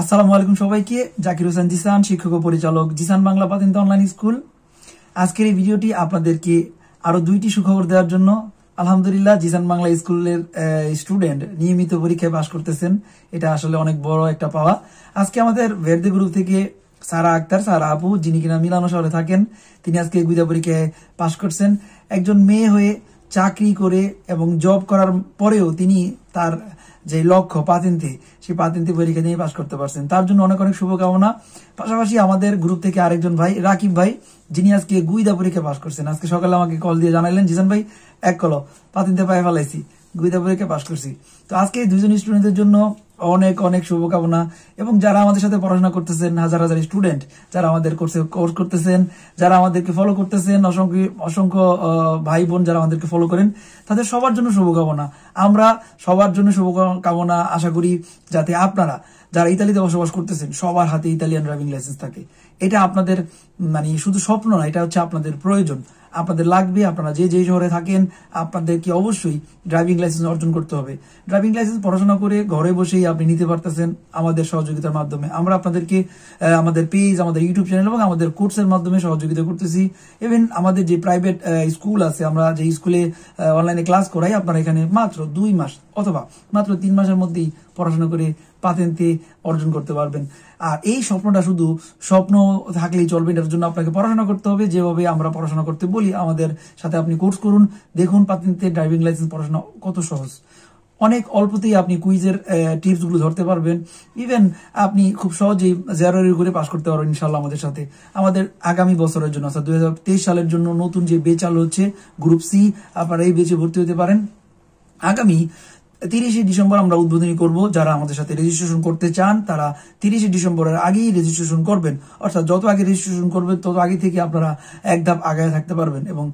আসসালামু আলাইকুম সবাইকে জাকির হোসেন জিসান শিক্ষক ও পরিচালক জিসান বাংলা পাতিন্ত অনলাইন স্কুল আজকের এই ভিডিওটি আপনাদেরকে আরো দুইটি সুখবর দেওয়ার জন্য আলহামদুলিল্লাহ জিসান বাংলা স্কুলের স্টুডেন্ট নিয়মিত পরীক্ষায় পাশ করতেছেন এটা আসলে অনেক বড় একটা পাওয়া আজকে আমাদের ভেরদে গ্রুপ থেকে সারা আক্তার সারা আপু যিনি কিনা মিলানো শহরে থাকেন তিনি আজকে গুইদা পরীক্ষায় পাশ করছেন একজন মেয়ে হয়ে চাকরি করে এবং জব করার পরেও তিনি তার যে লক্ষ্য পাতিনতি সেই পাতিনতি পরীক্ষা নিয়ে পাশ করতে পারছেন তার জন্য অনেক অনেক শুভকামনা পাশাপাশি আমাদের গ্রুপ থেকে আরেকজন ভাই রাকিব ভাই যিনি আজকে গুইদা পরীক্ষা পাশ করছেন আজকে সকালে আমাকে কল দিয়ে জানাইলেন জিসান ভাই এক কল পাতিনতে পায়ে ফেলাইছি গুইদা পরীক্ষা পাশ করছি তো আজকে দুজন স্টুডেন্টদের জন্য অনেক অনেক শুভকামনা এবং যারা আমাদের সাথে পড়াশোনা করতেছেন হাজার হাজার স্টুডেন্ট যারা আমাদের কোর্সে কোর্স করতেছেন যারা আমাদেরকে ফলো করতেছেন অসংখ্য অসংখ্য ভাই বোন যারা আমাদেরকে ফলো করেন তাদের সবার জন্য শুভকামনা আমরা সবার জন্য শুভকামনা আশা করি যাতে আপনারা যারা ইতালিতে বসবাস করতেছেন সবার হাতে ইতালিয়ান ড্রাইভিং লাইসেন্স থাকে এটা আপনাদের মানে শুধু স্বপ্ন না এটা হচ্ছে আপনাদের প্রয়োজন আপনাদের লাগবে আপনারা যে যে শহরে থাকেন আপনাদেরকে অবশ্যই ড্রাইভিং লাইসেন্স অর্জন করতে হবে ড্রাইভিং লাইসেন্স পড়াশোনা করে ঘরে বসেই আপনি নিতে পারতেছেন আমাদের সহযোগিতার মাধ্যমে আমরা আপনাদেরকে আমাদের পেজ আমাদের ইউটিউব চ্যানেল এবং আমাদের কোর্সের মাধ্যমে সহযোগিতা করতেছি ইভেন আমাদের যে প্রাইভেট স্কুল আছে আমরা যে স্কুলে অনলাইনে ক্লাস করাই আপনারা এখানে মাত্র দুই মাস অথবা মাত্র তিন মাসের মধ্যেই পড়াশোনা করে পাতেন্তে অর্জন করতে পারবেন আর এই স্বপ্নটা শুধু স্বপ্ন থাকলেই চলবে এটার জন্য আপনাকে পড়াশোনা করতে হবে যেভাবে আমরা পড়াশোনা করতে বলি আমাদের সাথে আপনি কোর্স করুন দেখুন পাতেন্তে ড্রাইভিং লাইসেন্স পড়াশোনা কত সহজ অনেক অল্পতেই আপনি কুইজের টিপসগুলো ধরতে পারবেন ইভেন আপনি খুব সহজেই জেরো করে পাশ করতে পারবেন ইনশাল্লাহ আমাদের সাথে আমাদের আগামী বছরের জন্য অর্থাৎ দুই সালের জন্য নতুন যে বেচাল হচ্ছে গ্রুপ সি আপনারা এই বেচে ভর্তি হতে পারেন আগামী তিরিশে ডিসেম্বর আমরা উদ্বোধনী করব যারা আমাদের সাথে রেজিস্ট্রেশন করতে চান তারা তিরিশে ডিসেম্বরের আগেই রেজিস্ট্রেশন করবেন অর্থাৎ যত আগে রেজিস্ট্রেশন করবেন তত আগে থেকে আপনারা এক ধাপ আগায় থাকতে পারবেন এবং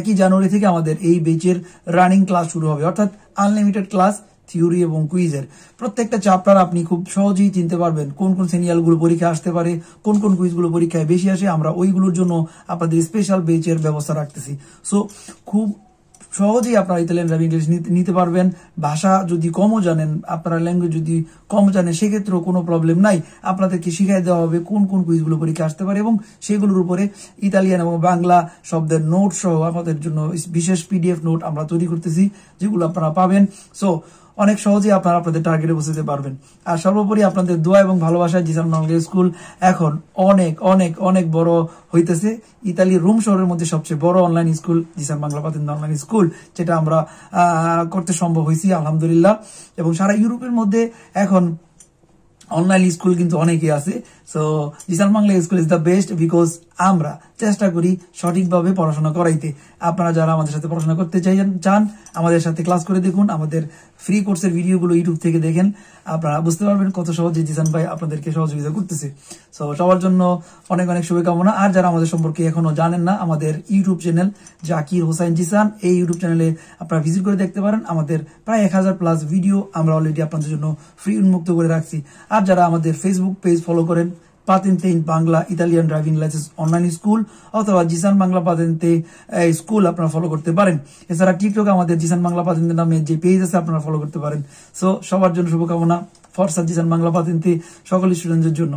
একই জানুয়ারি থেকে আমাদের এই বেচের রানিং ক্লাস শুরু হবে অর্থাৎ আনলিমিটেড ক্লাস থিওরি এবং কুইজের প্রত্যেকটা চ্যাপ্টার আপনি খুব সহজেই চিনতে পারবেন কোন কোন সিনিয়ালগুলো পরীক্ষা আসতে পারে কোন কোন কুইজগুলো পরীক্ষায় বেশি আসে আমরা ওইগুলোর জন্য আপনাদের স্পেশাল বেচের ব্যবস্থা রাখতেছি সো খুব সহজেই আপনারা ইতালিয়ান ড্রাইভিং ইংলিশ নিতে পারবেন ভাষা যদি কমও জানেন আপনারা ল্যাঙ্গুয়েজ যদি কম জানেন সেক্ষেত্রেও কোনো প্রবলেম নাই আপনাদেরকে শিখাই দেওয়া হবে কোন কোন কুইজগুলো পরীক্ষা আসতে পারে এবং সেগুলোর উপরে ইতালিয়ান এবং বাংলা শব্দের নোট সহ আমাদের জন্য বিশেষ পিডিএফ নোট আমরা তৈরি করতেছি যেগুলো আপনারা পাবেন সো অনেক সহজেই আপনারা আপনাদের টার্গেটে পৌঁছতে পারবেন আর সর্বোপরি আপনাদের দোয়া এবং ভালোবাসায় জিসান নগরের স্কুল এখন অনেক অনেক অনেক বড় হইতেছে ইতালির রোম শহরের মধ্যে সবচেয়ে বড় অনলাইন স্কুল জিসান বাংলা পাতেন অনলাইন স্কুল যেটা আমরা করতে সম্ভব হয়েছি আলহামদুলিল্লাহ এবং সারা ইউরোপের মধ্যে এখন অনলাইন স্কুল কিন্তু অনেকেই আছে so Zisan Bangla school is the best because আমরা চেষ্টা করি সঠিকভাবে পড়াশোনা করাইতে আপনারা যারা আমাদের সাথে পড়াশোনা করতে চাইছেন চান আমাদের সাথে ক্লাস করে দেখুন আমাদের ফ্রি কোর্সের ভিডিওগুলো ইউটিউব থেকে দেখেন আপনারা বুঝতে পারবেন কত সহজে জিসান ভাই আপনাদেরকে সহযোগিতা করতেছে সো সবার জন্য অনেক অনেক শুভকামনা আর যারা আমাদের সম্পর্কে এখনো জানেন না আমাদের ইউটিউব চ্যানেল জাকির হোসাইন জিসান এই ইউটিউব চ্যানেলে আপনারা ভিজিট করে দেখতে পারেন আমাদের প্রায় এক হাজার প্লাস ভিডিও আমরা অলরেডি আপনাদের জন্য ফ্রি উন্মুক্ত করে রাখছি আর যারা আমাদের ফেসবুক পেজ ফলো করেন patente Bangla Italian driving licence online school অথবা জিসান বাংলা পাতেন্তে স্কুল আপনারা ফলো করতে পারেন এছাড়া টিকটক আমাদের জিসান বাংলা পাতেন্তে নামে যে পেজ আছে আপনারা ফলো করতে পারেন সো সবার জন্য শুভকামনা ফরসাদ জিসান বাংলা পাতেন্তে সকল স্টুডেন্টদের জন্য